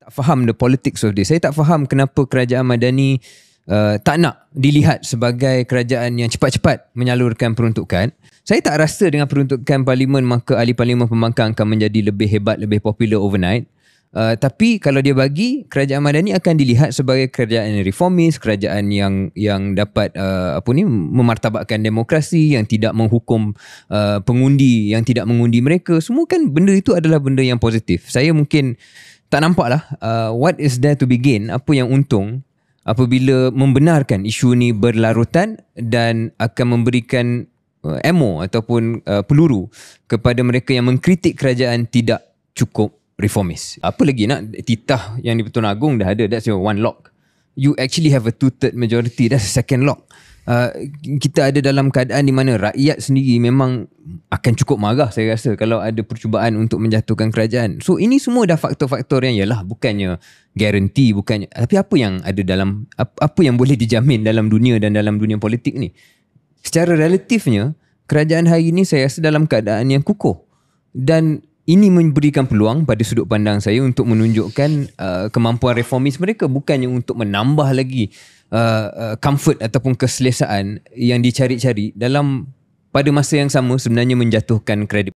tak faham the politics of this. Saya tak faham kenapa kerajaan Madani uh, tak nak dilihat sebagai kerajaan yang cepat-cepat menyalurkan peruntukan. Saya tak rasa dengan peruntukan parlimen maka ahli parlimen pembangkang akan menjadi lebih hebat, lebih popular overnight. Uh, tapi kalau dia bagi kerajaan madani akan dilihat sebagai kerajaan yang reformis, kerajaan yang yang dapat uh, apa ni memartabatkan demokrasi yang tidak menghukum uh, pengundi yang tidak mengundi mereka. Semua kan benda itu adalah benda yang positif. Saya mungkin tak nampaklah uh, what is there to be gain, apa yang untung apabila membenarkan isu ni berlarutan dan akan memberikan uh, ammo ataupun uh, peluru kepada mereka yang mengkritik kerajaan tidak cukup reformis. Apa lagi nak titah yang di Pertuan Agong dah ada. That's your one lock. You actually have a two-third majority. That's a second lock. Uh, kita ada dalam keadaan di mana rakyat sendiri memang akan cukup marah saya rasa kalau ada percubaan untuk menjatuhkan kerajaan. So ini semua dah faktor-faktor yang ialah bukannya garanti, bukannya tapi apa yang ada dalam apa yang boleh dijamin dalam dunia dan dalam dunia politik ni. Secara relatifnya, kerajaan hari ini saya rasa dalam keadaan yang kukuh. Dan ini memberikan peluang pada sudut pandang saya untuk menunjukkan uh, kemampuan reformis mereka bukannya untuk menambah lagi uh, uh, comfort ataupun keselesaan yang dicari-cari dalam pada masa yang sama sebenarnya menjatuhkan kredit